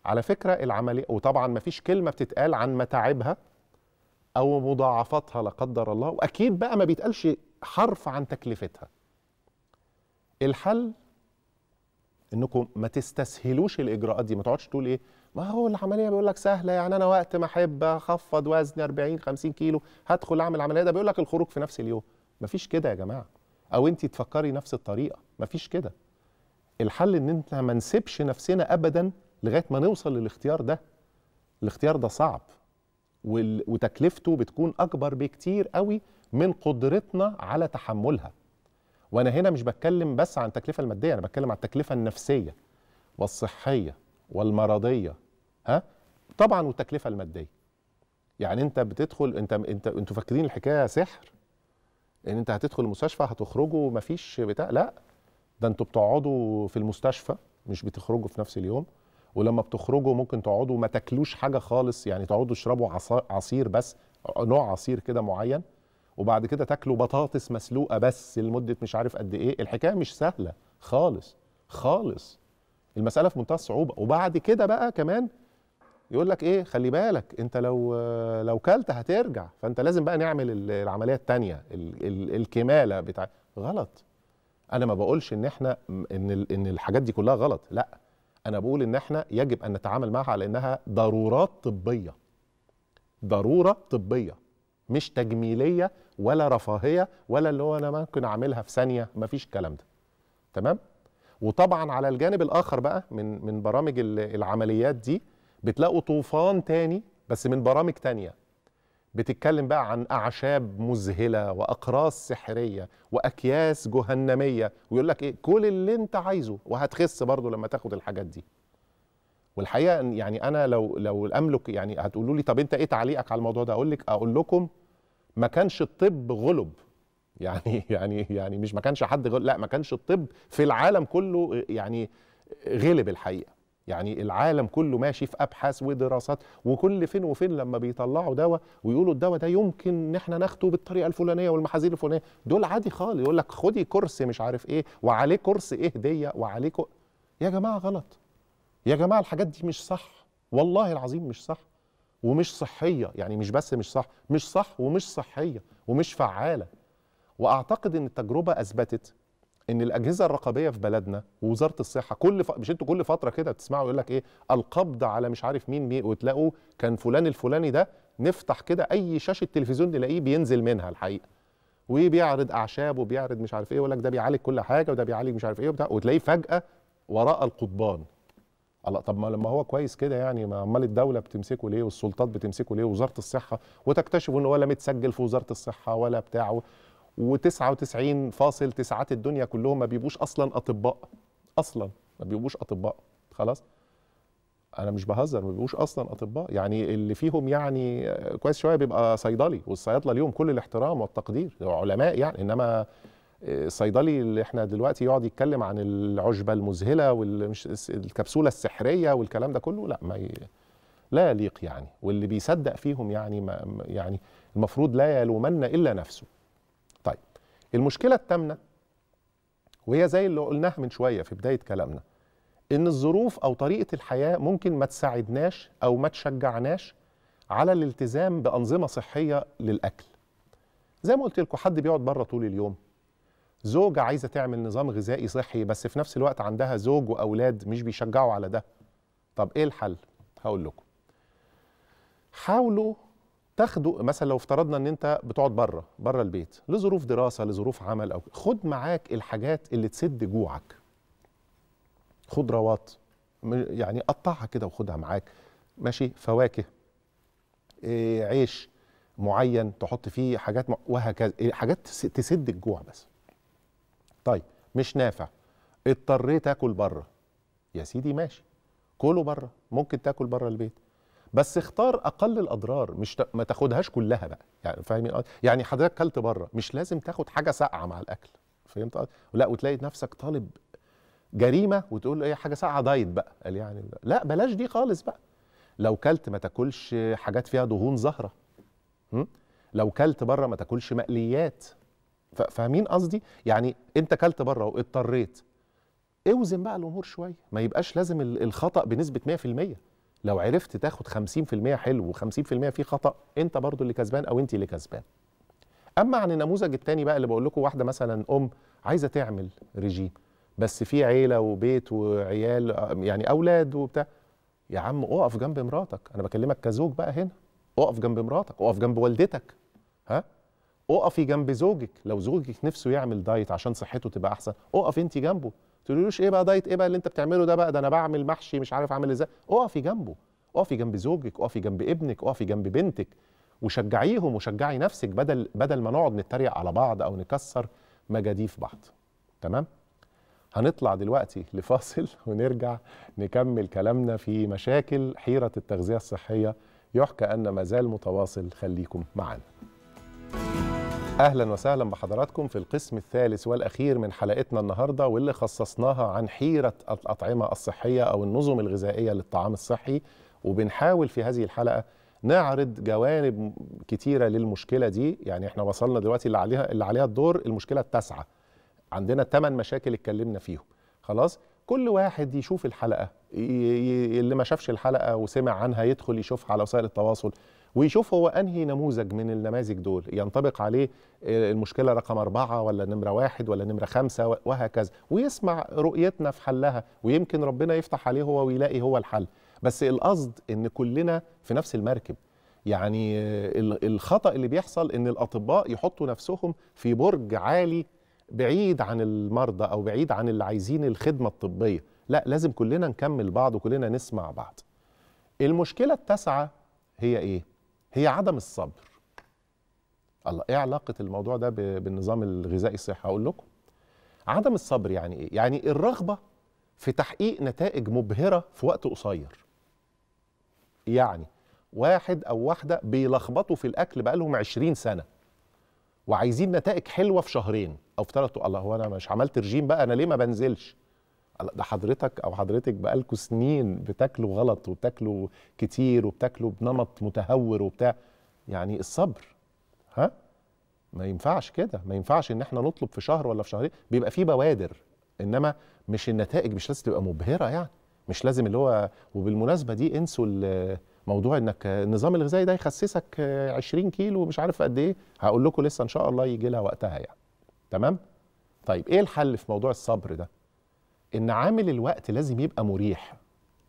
Speaker 1: على فكره العمليه وطبعا ما فيش كلمه بتتقال عن متاعبها او مضاعفاتها لا قدر الله واكيد بقى ما بيتقالش حرف عن تكلفتها الحل انكم ما تستسهلوش الاجراءات دي ما تقعدش تقول ايه ما هو العمليه بيقول لك سهله يعني انا وقت ما احب اخفض وزني 40 50 كيلو هدخل اعمل العمليه ده بيقول لك الخروج في نفس اليوم مفيش كده يا جماعه او انت تفكري نفس الطريقه مفيش كده الحل ان انت ما نسيبش نفسنا ابدا لغايه ما نوصل للاختيار ده الاختيار ده صعب وتكلفته بتكون اكبر بكتير قوي من قدرتنا على تحملها وانا هنا مش بتكلم بس عن التكلفه الماديه انا بتكلم عن التكلفه النفسيه والصحيه والمرضيه ها طبعا والتكلفه الماديه يعني انت بتدخل انت انت انتوا فاكرين الحكايه سحر ان انت هتدخل المستشفى هتخرجوا مفيش بتاع لا ده انتوا بتقعدوا في المستشفى مش بتخرجوا في نفس اليوم ولما بتخرجوا ممكن تقعدوا ما تاكلوش حاجه خالص يعني تقعدوا تشربوا عصير بس نوع عصير كده معين وبعد كده تاكلوا بطاطس مسلوقه بس لمده مش عارف قد ايه الحكايه مش سهله خالص خالص المساله في منتهى الصعوبه وبعد كده بقى كمان يقول لك ايه خلي بالك انت لو لو كلت هترجع فانت لازم بقى نعمل العمليه الثانيه الكماله بتاع غلط انا ما بقولش ان احنا ان ان الحاجات دي كلها غلط لا انا بقول ان احنا يجب ان نتعامل معها على انها ضرورات طبيه ضروره طبيه مش تجميليه ولا رفاهيه ولا اللي هو انا ممكن اعملها في ثانيه ما فيش الكلام ده تمام وطبعا على الجانب الاخر بقى من من برامج العمليات دي بتلاقوا طوفان تاني بس من برامج تانية بتتكلم بقى عن أعشاب مذهلة وأقراص سحرية وأكياس جهنمية ويقول لك إيه كل اللي أنت عايزه وهتخس برضه لما تاخد الحاجات دي والحقيقة يعني أنا لو لو أملك يعني هتقولوا لي طب أنت إيه تعليقك على الموضوع ده أقول لك أقول لكم ما كانش الطب غلب يعني يعني يعني مش ما كانش حد غلب لا ما كانش الطب في العالم كله يعني غلب الحقيقة يعني العالم كله ماشي في ابحاث ودراسات وكل فين وفين لما بيطلعوا دواء ويقولوا الدواء ده يمكن ان احنا ناخده بالطريقه الفلانيه والمحاذير الفلانيه دول عادي خالص يقول لك خدي كرسي مش عارف ايه وعليه كرسي ايه هديه وعليه يا جماعه غلط يا جماعه الحاجات دي مش صح والله العظيم مش صح ومش صحيه يعني مش بس مش صح مش صح ومش صحيه ومش فعاله واعتقد ان التجربه اثبتت ان الاجهزه الرقابيه في بلدنا ووزاره الصحه كل ف... مش انتوا كل فتره كده بتسمعوا يقول لك ايه القبض على مش عارف مين مين وتلاقوا كان فلان الفلاني ده نفتح كده اي شاشه تلفزيون نلاقيه بينزل منها الحقيقه وبيعرض اعشاب وبيعرض مش عارف ايه يقول لك ده بيعالج كل حاجه وده بيعالج مش عارف ايه وبتاع وتلاقيه فجاه وراء القضبان الله طب ما لما هو كويس كده يعني ما امال الدوله بتمسكه ليه والسلطات بتمسكه ليه ووزاره الصحه وتكتشفوا هو لا متسجل في وزاره الصحه ولا بتاعه و99.9 الدنيا كلهم ما بيبقوش اصلا اطباء اصلا ما بيبقوش اطباء خلاص انا مش بهزر ما بيبقوش اصلا اطباء يعني اللي فيهم يعني كويس شويه بيبقى صيدلي والصيادله ليهم كل الاحترام والتقدير علماء يعني انما الصيدلي اللي احنا دلوقتي يقعد يتكلم عن العشبه المذهله والكبسوله السحريه والكلام ده كله لا ما ي... لا يليق يعني واللي بيصدق فيهم يعني ما يعني المفروض لا يلومن الا نفسه المشكله التامنة وهي زي اللي قلناها من شويه في بدايه كلامنا ان الظروف او طريقه الحياه ممكن ما تساعدناش او ما تشجعناش على الالتزام بانظمه صحيه للاكل زي ما قلت لكم حد بيقعد بره طول اليوم زوجة عايزة تعمل نظام غذائي صحي بس في نفس الوقت عندها زوج وأولاد مش بيشجعوا على ده طب إيه الحل؟ هقول لكم حاولوا تاخده مثلا لو افترضنا ان انت بتقعد بره بره البيت لظروف دراسه لظروف عمل او خد معاك الحاجات اللي تسد جوعك خضروات يعني قطعها كده وخدها معاك ماشي فواكه إيه عيش معين تحط فيه حاجات وهكذا إيه، حاجات تسد الجوع بس طيب مش نافع اضطريت اكل بره يا سيدي ماشي كله بره ممكن تاكل بره البيت بس اختار اقل الاضرار مش ما تاخدهاش كلها بقى يعني فاهمين يعني حضرتك كلت بره مش لازم تاخد حاجه ساقعه مع الاكل فهمت لا وتلاقي نفسك طالب جريمه وتقول له ايه حاجه ساقعه دايت بقى قال يعني لا بلاش دي خالص بقى لو كلت ما تاكلش حاجات فيها دهون زهره لو كلت بره ما تاكلش مقليات فاهمين قصدي يعني انت كلت بره واضطريت اوزن بقى الامور شويه ما يبقاش لازم الخطا بنسبه 100% لو عرفت تاخد 50% حلو و50% فيه خطا انت برضو اللي كسبان او انت اللي كسبان اما عن النموذج الثاني بقى اللي بقول لكم واحده مثلا ام عايزه تعمل ريجيم بس في عيله وبيت وعيال يعني اولاد وبتاع يا عم اقف جنب مراتك انا بكلمك كزوج بقى هنا اقف جنب مراتك اقف جنب والدتك ها اقفي جنب زوجك لو زوجك نفسه يعمل دايت عشان صحته تبقى احسن اقف انت جنبه تقولوش ايه بقى دايت ايه بقى اللي انت بتعمله ده بقى ده انا بعمل محشي مش عارف اعمل ازاي اقفي جنبه اقفي جنب زوجك اقفي جنب ابنك اقفي جنب بنتك وشجعيهم وشجعي نفسك بدل بدل ما نقعد نتريق على بعض او نكسر مجاديف بعض تمام هنطلع دلوقتي لفاصل ونرجع نكمل كلامنا في مشاكل حيره التغذيه الصحيه يحكى ان ما زال متواصل خليكم معنا اهلا وسهلا بحضراتكم في القسم الثالث والاخير من حلقتنا النهارده واللي خصصناها عن حيره الاطعمه الصحيه او النظم الغذائيه للطعام الصحي وبنحاول في هذه الحلقه نعرض جوانب كتيره للمشكله دي يعني احنا وصلنا دلوقتي اللي عليها اللي عليها الدور المشكله التاسعه عندنا ثمان مشاكل اتكلمنا فيهم خلاص كل واحد يشوف الحلقه اللي ما شافش الحلقه وسمع عنها يدخل يشوفها على وسائل التواصل ويشوف هو انهي نموذج من النماذج دول ينطبق عليه المشكله رقم أربعة ولا نمره واحد ولا نمره خمسة وهكذا ويسمع رؤيتنا في حلها ويمكن ربنا يفتح عليه هو ويلاقي هو الحل بس القصد ان كلنا في نفس المركب يعني الخطا اللي بيحصل ان الاطباء يحطوا نفسهم في برج عالي بعيد عن المرضى او بعيد عن اللي عايزين الخدمه الطبيه لا لازم كلنا نكمل بعض وكلنا نسمع بعض المشكله التاسعه هي ايه هي عدم الصبر الله ايه علاقه الموضوع ده بالنظام الغذائي الصحي هقول لكم عدم الصبر يعني ايه يعني الرغبه في تحقيق نتائج مبهره في وقت قصير يعني واحد او واحده بيلخبطوا في الاكل بقالهم 20 سنه وعايزين نتائج حلوه في شهرين او في ثلاث الله هو انا مش عملت رجيم بقى انا ليه ما بنزلش ده حضرتك او حضرتك بقالكوا سنين بتاكلوا غلط وبتاكلوا كتير وبتاكلوا بنمط متهور وبتاع يعني الصبر ها ما ينفعش كده ما ينفعش ان احنا نطلب في شهر ولا في شهرين بيبقى في بوادر انما مش النتائج مش لازم تبقى مبهره يعني مش لازم اللي هو وبالمناسبه دي انسوا موضوع انك النظام الغذائي ده يخسسك 20 كيلو مش عارف قد ايه هقول لكم لسه ان شاء الله يجي لها وقتها يعني تمام طيب ايه الحل في موضوع الصبر ده ان عامل الوقت لازم يبقى مريح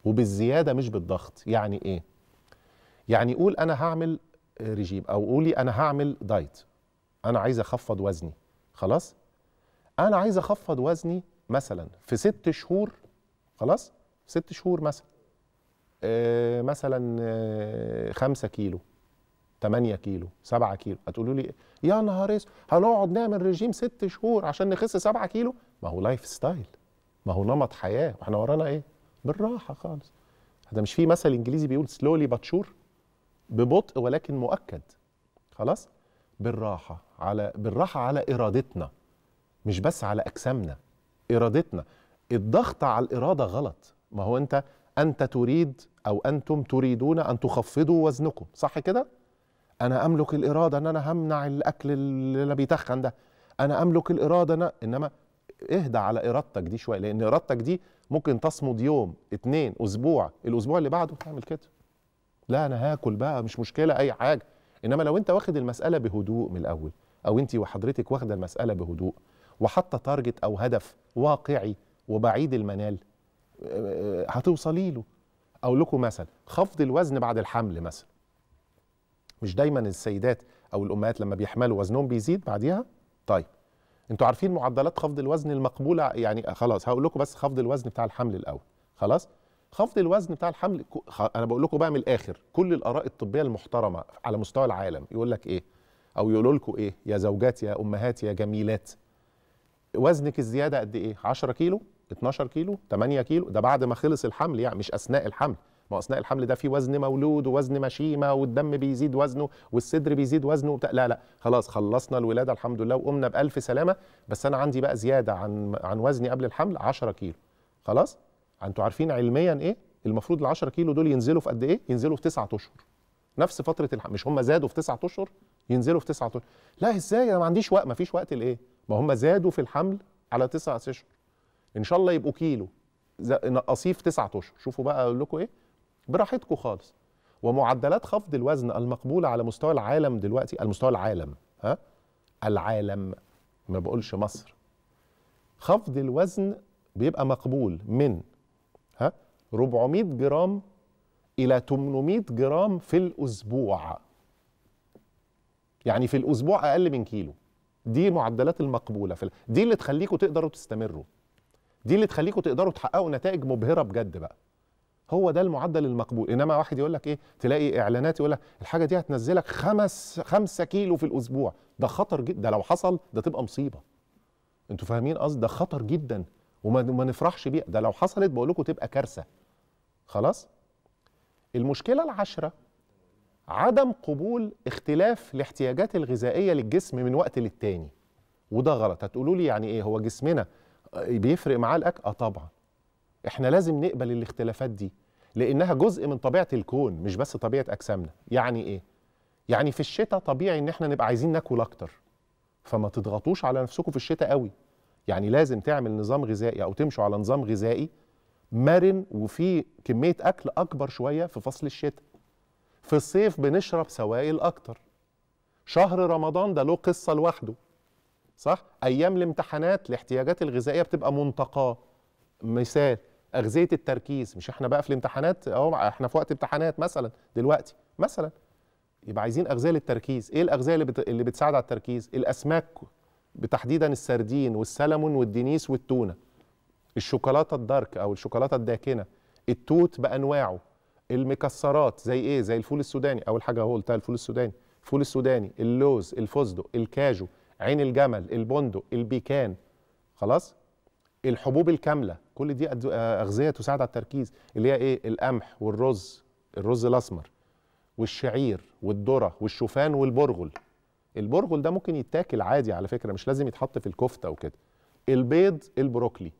Speaker 1: وبالزياده مش بالضغط يعني ايه يعني قول انا هعمل ريجيم او قولي انا هعمل دايت انا عايز اخفض وزني خلاص انا عايز اخفض وزني مثلا في ست شهور خلاص ست شهور مثلا آه مثلا آه خمسة كيلو 8 كيلو 7 كيلو هتقولوا لي يا نهار اسود هنقعد نعمل ريجيم ست شهور عشان نخس 7 كيلو ما هو لايف ستايل ما هو نمط حياه واحنا ورانا ايه بالراحه خالص ده مش في مثل انجليزي بيقول سلولي باتشور ببطء ولكن مؤكد خلاص بالراحه على بالراحه على ارادتنا مش بس على اجسامنا ارادتنا الضغط على الاراده غلط ما هو انت انت تريد او انتم تريدون ان تخفضوا وزنكم صح كده انا املك الاراده ان انا همنع الاكل اللي بيتخن ده انا املك الاراده أنا انما اهدى على ارادتك دي شويه لان ارادتك دي ممكن تصمد يوم اتنين اسبوع الاسبوع اللي بعده تعمل كده لا انا هاكل بقى مش مشكله اي حاجه انما لو انت واخد المساله بهدوء من الاول او انت وحضرتك واخده المساله بهدوء وحاطه تارجت او هدف واقعي وبعيد المنال آه، آه، هتوصلي له اقول لكم مثل خفض الوزن بعد الحمل مثلا مش دايما السيدات او الامهات لما بيحملوا وزنهم بيزيد بعديها طيب انتوا عارفين معدلات خفض الوزن المقبوله يعني خلاص هقول لكم بس خفض الوزن بتاع الحمل الاول خلاص خفض الوزن بتاع الحمل انا بقول لكم بقى من الاخر كل الاراء الطبيه المحترمه على مستوى العالم يقول لك ايه او يقولوا لكم ايه يا زوجات يا امهات يا جميلات وزنك الزياده قد ايه 10 كيلو 12 كيلو 8 كيلو ده بعد ما خلص الحمل يعني مش اثناء الحمل ما اثناء الحمل ده في وزن مولود ووزن مشيمه والدم بيزيد وزنه والصدر بيزيد وزنه وبتاع لا لا خلاص خلصنا الولاده الحمد لله وقمنا بالف سلامه بس انا عندي بقى زياده عن عن وزني قبل الحمل 10 كيلو خلاص انتوا عارفين علميا ايه المفروض ال 10 كيلو دول ينزلوا في قد ايه ينزلوا في 9 اشهر نفس فتره الحمل مش هم زادوا في 9 اشهر ينزلوا في 9 اشهر لا ازاي انا ما عنديش وقت ما فيش وقت لايه ما هم زادوا في الحمل على 9 اشهر ان شاء الله يبقوا كيلو نقصيه في 9 اشهر شوفوا بقى اقول لكم ايه براحتكم خالص ومعدلات خفض الوزن المقبوله على مستوى العالم دلوقتي المستوى العالم ها العالم ما بقولش مصر خفض الوزن بيبقى مقبول من ها 400 جرام الى 800 جرام في الاسبوع يعني في الاسبوع اقل من كيلو دي معدلات المقبوله في دي اللي تخليكم تقدروا تستمروا دي اللي تخليكم تقدروا تحققوا نتائج مبهره بجد بقى هو ده المعدل المقبول انما واحد يقول لك ايه تلاقي اعلانات يقول لك الحاجه دي هتنزلك خمس خمسة كيلو في الاسبوع ده خطر جدا ده لو حصل ده تبقى مصيبه انتوا فاهمين قصد ده خطر جدا وما ما نفرحش بيها ده لو حصلت بقول لكم تبقى كارثه خلاص المشكله العشره عدم قبول اختلاف الاحتياجات الغذائيه للجسم من وقت للتاني وده غلط هتقولوا لي يعني ايه هو جسمنا آه، بيفرق معاه الاكل اه طبعا احنا لازم نقبل الاختلافات دي لانها جزء من طبيعه الكون مش بس طبيعه اجسامنا يعني ايه يعني في الشتاء طبيعي ان احنا نبقى عايزين ناكل اكتر فما تضغطوش على نفسكم في الشتاء قوي يعني لازم تعمل نظام غذائي او تمشوا على نظام غذائي مرن وفيه كميه اكل اكبر شويه في فصل الشتاء في الصيف بنشرب سوائل اكتر شهر رمضان ده له قصه لوحده صح ايام الامتحانات الاحتياجات الغذائيه بتبقى منتقاه مثال اغذيه التركيز مش احنا بقى في الامتحانات اهو احنا في وقت امتحانات مثلا دلوقتي مثلا يبقى عايزين اغذيه للتركيز ايه الاغذيه اللي, بت... اللي بتساعد على التركيز الاسماك بتحديدا السردين والسلمون والدنيس والتونه الشوكولاته الدارك او الشوكولاته الداكنه التوت بانواعه المكسرات زي ايه زي الفول السوداني اول حاجه اهو قلتها الفول السوداني الفول السوداني اللوز الفستق الكاجو عين الجمل البندق البيكان خلاص الحبوب الكامله كل دي آه، اغذيه تساعد على التركيز اللي هي ايه القمح والرز الرز الاسمر والشعير والذره والشوفان والبرغل البرغل ده ممكن يتاكل عادي على فكره مش لازم يتحط في الكفته وكده البيض البروكلي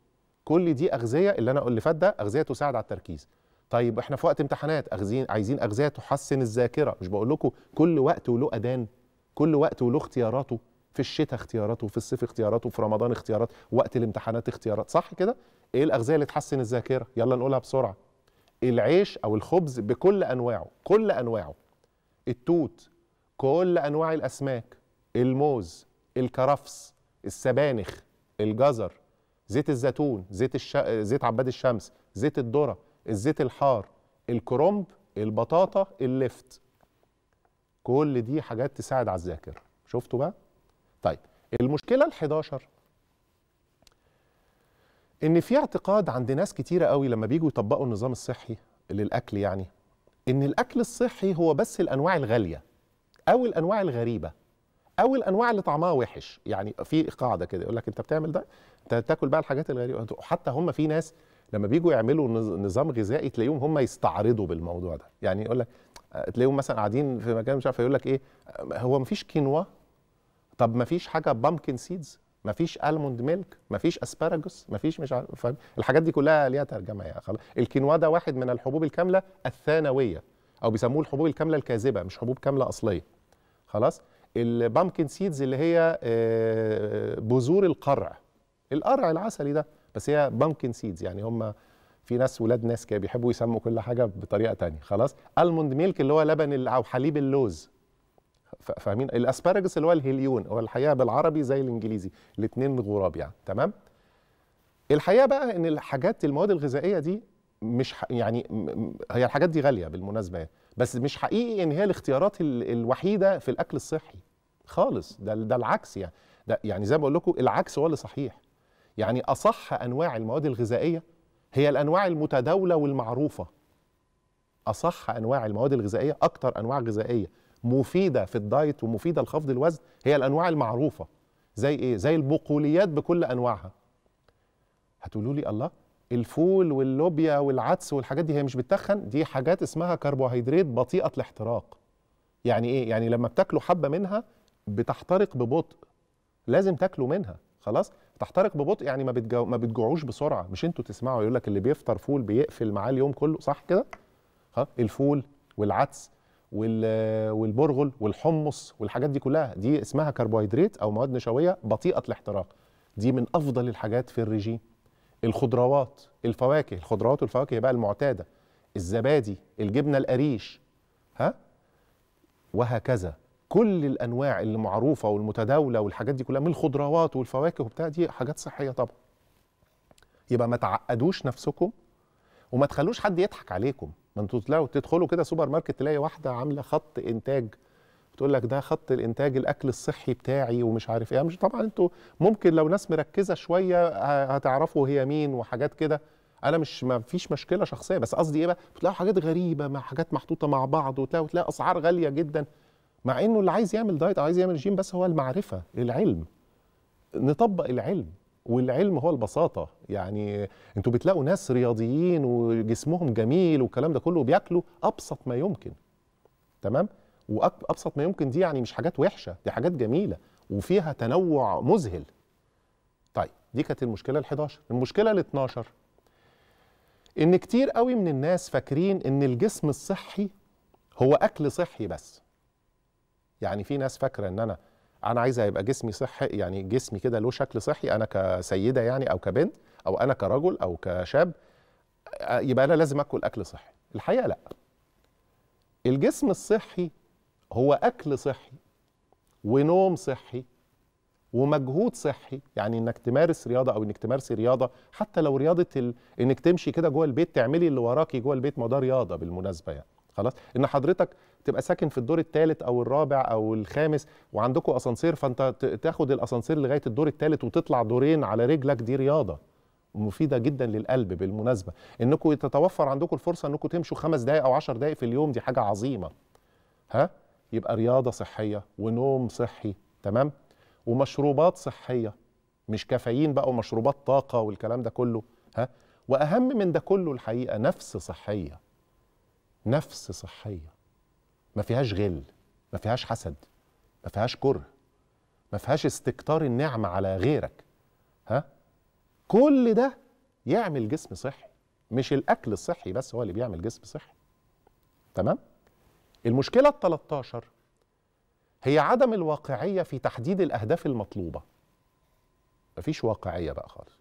Speaker 1: كل دي اغذيه اللي انا اللي فات ده اغذيه تساعد على التركيز طيب احنا في وقت امتحانات أغزين عايزين اغذيه تحسن الذاكره مش بقول لكم كل وقت وله اذان كل وقت وله اختياراته في الشتاء اختياراته في الصيف اختياراته في رمضان اختيارات وقت الامتحانات اختيارات صح كده ايه الاغذيه اللي تحسن الذاكره يلا نقولها بسرعه العيش او الخبز بكل انواعه كل انواعه التوت كل انواع الاسماك الموز الكرفس السبانخ الجزر زيت الزيتون زيت الش... زيت عباد الشمس زيت الذره الزيت الحار الكرنب البطاطا اللفت كل دي حاجات تساعد على الذاكره شفتوا بقى طيب المشكله ال11 ان في اعتقاد عند ناس كتيره قوي لما بيجوا يطبقوا النظام الصحي للاكل يعني ان الاكل الصحي هو بس الانواع الغاليه او الانواع الغريبه او الانواع اللي طعمها وحش يعني في قاعده كده يقول لك انت بتعمل ده انت تاكل بقى الحاجات الغريبه حتى هم في ناس لما بيجوا يعملوا نظام غذائي تلاقيهم هم يستعرضوا بالموضوع ده يعني يقول لك آه، تلاقيهم مثلا قاعدين في مكان مش عارف يقول لك ايه آه، هو مفيش كينوا طب مفيش حاجه بامكن سيدز مفيش الموند ميلك مفيش اسباراجوس مفيش مش عارف الحاجات دي كلها ليها ترجمه يا يعني، خلاص الكينوا ده واحد من الحبوب الكامله الثانويه او بيسموه الحبوب الكامله الكاذبه مش حبوب كامله اصليه خلاص البامكن سيدز اللي هي آه، بذور القرع القرع العسلي ده بس هي بامكن سيدز يعني هم في ناس ولاد ناس كده بيحبوا يسموا كل حاجه بطريقه تانية خلاص الموند ميلك اللي هو لبن او حليب اللوز فاهمين الاسبارجس اللي هو الهليون هو الحقيقه بالعربي زي الانجليزي الاثنين غراب يعني تمام الحقيقه بقى ان الحاجات المواد الغذائيه دي مش يعني هي الحاجات دي غاليه بالمناسبه يعني، بس مش حقيقي ان هي الاختيارات الوحيده في الاكل الصحي خالص ده ده العكس يعني ده يعني زي ما بقول لكم العكس هو اللي صحيح يعني اصح انواع المواد الغذائيه هي الانواع المتداوله والمعروفه اصح انواع المواد الغذائيه اكتر انواع غذائيه مفيده في الدايت ومفيده لخفض الوزن هي الانواع المعروفه زي ايه زي البقوليات بكل انواعها هتقولوا لي الله الفول واللوبيا والعدس والحاجات دي هي مش بتتخن دي حاجات اسمها كربوهيدرات بطيئه الاحتراق يعني ايه يعني لما بتاكلوا حبه منها بتحترق ببطء لازم تاكلوا منها خلاص تحترق ببطء يعني ما بتجو... ما بتجوعوش بسرعه مش انتوا تسمعوا يقول لك اللي بيفطر فول بيقفل معاه اليوم كله صح كده ها الفول والعدس والبرغل والحمص والحاجات دي كلها دي اسمها كربوهيدرات او مواد نشويه بطيئه الاحتراق دي من افضل الحاجات في الرجيم الخضروات الفواكه الخضروات والفواكه بقى المعتاده الزبادي الجبنه القريش ها وهكذا كل الانواع اللي معروفه والمتداوله والحاجات دي كلها من الخضروات والفواكه وبتاع دي حاجات صحيه طبعا يبقى ما تعقدوش نفسكم وما تخلوش حد يضحك عليكم ما انتوا لو تدخلوا كده سوبر ماركت تلاقي واحده عامله خط انتاج تقول لك ده خط الانتاج الاكل الصحي بتاعي ومش عارف ايه يعني مش طبعا انتوا ممكن لو ناس مركزه شويه هتعرفوا هي مين وحاجات كده انا مش ما فيش مشكله شخصيه بس قصدي ايه بقى بتلاقوا حاجات غريبه مع حاجات محطوطه مع بعض وتلاقوا تلاقي اسعار غاليه جدا مع انه اللي عايز يعمل دايت او عايز يعمل جيم بس هو المعرفه العلم نطبق العلم والعلم هو البساطه يعني انتوا بتلاقوا ناس رياضيين وجسمهم جميل والكلام ده كله بياكلوا ابسط ما يمكن تمام وابسط ما يمكن دي يعني مش حاجات وحشه دي حاجات جميله وفيها تنوع مذهل طيب دي كانت المشكله ال11 المشكله ال12 ان كتير قوي من الناس فاكرين ان الجسم الصحي هو اكل صحي بس يعني في ناس فاكره ان انا انا عايزه يبقى جسمي صحي يعني جسمي كده له شكل صحي انا كسيده يعني او كبنت او انا كرجل او كشاب آه، يبقى انا لازم اكل اكل صحي الحقيقه لا الجسم الصحي هو اكل صحي ونوم صحي ومجهود صحي يعني انك تمارس رياضه او انك تمارسي رياضه حتى لو رياضه ال... انك تمشي كده جوه البيت تعملي اللي وراكي جوه البيت ما ده رياضه بالمناسبه يعني خلاص ان حضرتك تبقى ساكن في الدور الثالث او الرابع او الخامس وعندكم اسانسير فانت تاخد الاسانسير لغايه الدور الثالث وتطلع دورين على رجلك دي رياضه مفيده جدا للقلب بالمناسبه انكم تتوفر عندكم الفرصه انكم تمشوا خمس دقائق او عشر دقائق في اليوم دي حاجه عظيمه ها يبقى رياضه صحيه ونوم صحي تمام ومشروبات صحيه مش كافيين بقى ومشروبات طاقه والكلام ده كله ها واهم من ده كله الحقيقه نفس صحيه نفس صحيه ما فيهاش غل ما فيهاش حسد ما فيهاش كره ما فيهاش استكتار النعمة على غيرك ها كل ده يعمل جسم صحي مش الأكل الصحي بس هو اللي بيعمل جسم صحي تمام المشكلة التلاتاشر 13 هي عدم الواقعية في تحديد الأهداف المطلوبة مفيش واقعية بقى خالص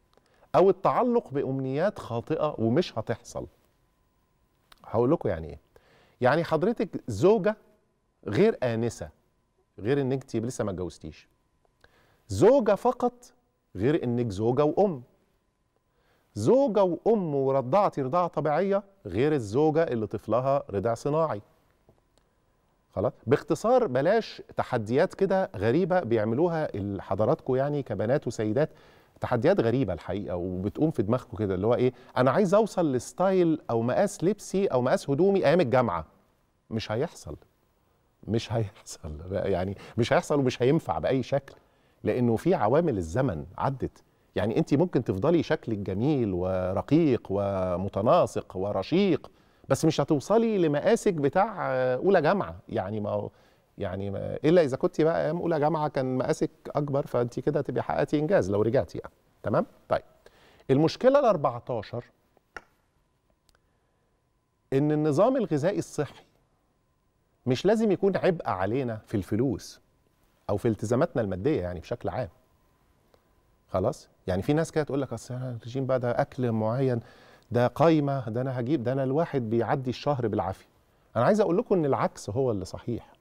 Speaker 1: أو التعلق بأمنيات خاطئة ومش هتحصل هقول لكم يعني إيه يعني حضرتك زوجه غير انسه غير انك انت لسه ما اتجوزتيش زوجه فقط غير انك زوجه وام زوجه وام ورضعتي رضاعه طبيعيه غير الزوجه اللي طفلها رضع صناعي خلاص باختصار بلاش تحديات كده غريبه بيعملوها حضراتكم يعني كبنات وسيدات تحديات غريبه الحقيقه وبتقوم في دماغكم كده اللي هو ايه انا عايز اوصل لستايل او مقاس لبسي او مقاس هدومي ايام الجامعه مش هيحصل مش هيحصل يعني مش هيحصل ومش هينفع باي شكل لانه في عوامل الزمن عدت يعني انت ممكن تفضلي شكلك جميل ورقيق ومتناسق ورشيق بس مش هتوصلي لمقاسك بتاع اولى جامعه يعني ما هو يعني ما الا اذا كنت بقى ايام اولى جامعه كان مقاسك اكبر فانت كده تبقي حققتي انجاز لو رجعتي يعني تمام طيب المشكله ال 14 ان النظام الغذائي الصحي مش لازم يكون عبء علينا في الفلوس او في التزاماتنا الماديه يعني بشكل عام خلاص يعني في ناس كده تقول لك اصل الرجيم بقى ده اكل معين ده قايمه ده انا هجيب ده انا الواحد بيعدي الشهر بالعافيه انا عايز اقول لكم ان العكس هو اللي صحيح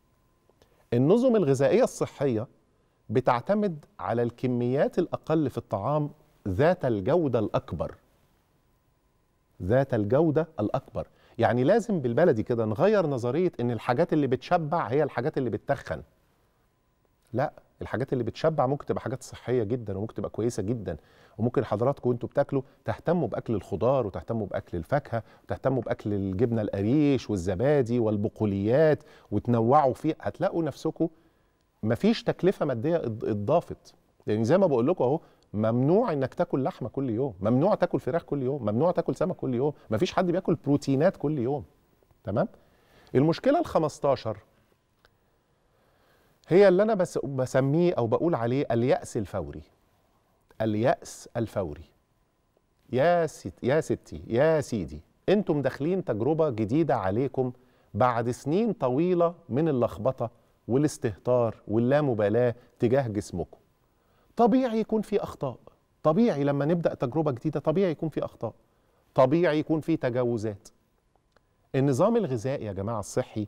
Speaker 1: النظم الغذائيه الصحيه بتعتمد على الكميات الاقل في الطعام ذات الجوده الاكبر ذات الجوده الاكبر يعني لازم بالبلدي كده نغير نظريه ان الحاجات اللي بتشبع هي الحاجات اللي بتتخن لا الحاجات اللي بتشبع ممكن تبقى حاجات صحيه جدا وممكن تبقى كويسه جدا وممكن حضراتكم وانتوا بتاكلوا تهتموا باكل الخضار وتهتموا باكل الفاكهه وتهتموا باكل الجبنه القريش والزبادي والبقوليات وتنوعوا فيه هتلاقوا نفسكم مفيش تكلفه ماديه اتضافت لان يعني زي ما بقول لكم اهو ممنوع انك تاكل لحمه كل يوم ممنوع تاكل فراخ كل يوم ممنوع تاكل سمك كل يوم مفيش حد بياكل بروتينات كل يوم تمام المشكله ال15 هي اللي انا بس بسميه او بقول عليه الياس الفوري الياس الفوري يا ست يا ستي يا سيدي انتم داخلين تجربه جديده عليكم بعد سنين طويله من اللخبطه والاستهتار واللامبالاه تجاه جسمكم طبيعي يكون في اخطاء طبيعي لما نبدا تجربه جديده طبيعي يكون في اخطاء طبيعي يكون في تجاوزات النظام الغذائي يا جماعه الصحي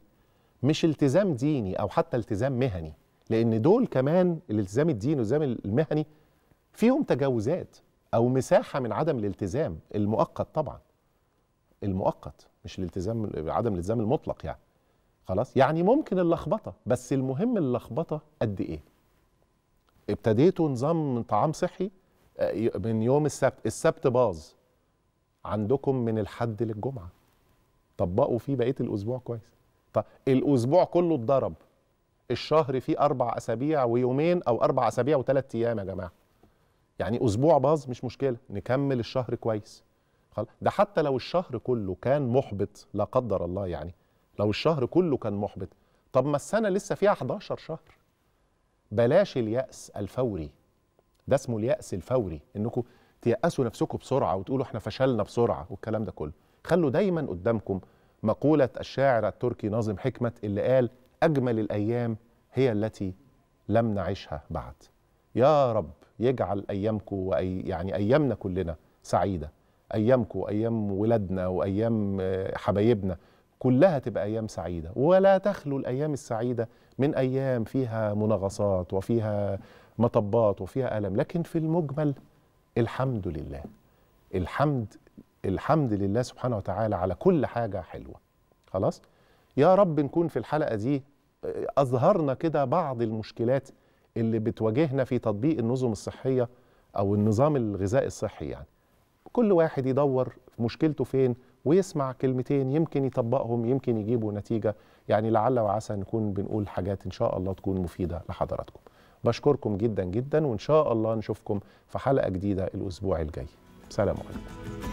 Speaker 1: مش التزام ديني او حتى التزام مهني لان دول كمان الالتزام الديني والالتزام المهني فيهم تجاوزات او مساحه من عدم الالتزام المؤقت طبعا المؤقت مش الالتزام عدم الالتزام المطلق يعني خلاص يعني ممكن اللخبطه بس المهم اللخبطه قد ايه ابتديتوا نظام طعام صحي آه، من يوم السبت السبت باظ عندكم من الحد للجمعه طبقوا فيه بقيه الاسبوع كويس طب الاسبوع كله اتضرب الشهر فيه اربع اسابيع ويومين او اربع اسابيع وثلاث ايام يا جماعه يعني اسبوع باظ مش مشكله نكمل الشهر كويس ده حتى لو الشهر كله كان محبط لا قدر الله يعني لو الشهر كله كان محبط طب ما السنه لسه فيها 11 شهر بلاش اليأس الفوري ده اسمه اليأس الفوري انكم تيأسوا نفسكم بسرعة وتقولوا احنا فشلنا بسرعة والكلام ده كله خلوا دايما قدامكم مقولة الشاعر التركي ناظم حكمت اللي قال أجمل الأيام هي التي لم نعيشها بعد يا رب يجعل أيامكم وأي يعني أيامنا كلنا سعيدة أيامكم وأيام ولادنا وأيام آه، حبايبنا كلها تبقى أيام سعيدة ولا تخلو الأيام السعيدة من أيام فيها منغصات وفيها مطبات وفيها ألم لكن في المجمل الحمد لله الحمد الحمد لله سبحانه وتعالى على كل حاجة حلوة خلاص يا رب نكون في الحلقة دي آه، أظهرنا كده بعض المشكلات اللي بتواجهنا في تطبيق النظم الصحية أو النظام الغذائي الصحي يعني كل واحد يدور مشكلته فين ويسمع كلمتين يمكن يطبقهم يمكن يجيبوا نتيجه يعني لعل وعسى نكون بنقول حاجات ان شاء الله تكون مفيده لحضراتكم بشكركم جدا جدا وان شاء الله نشوفكم في حلقه جديده الاسبوع الجاي سلام عليكم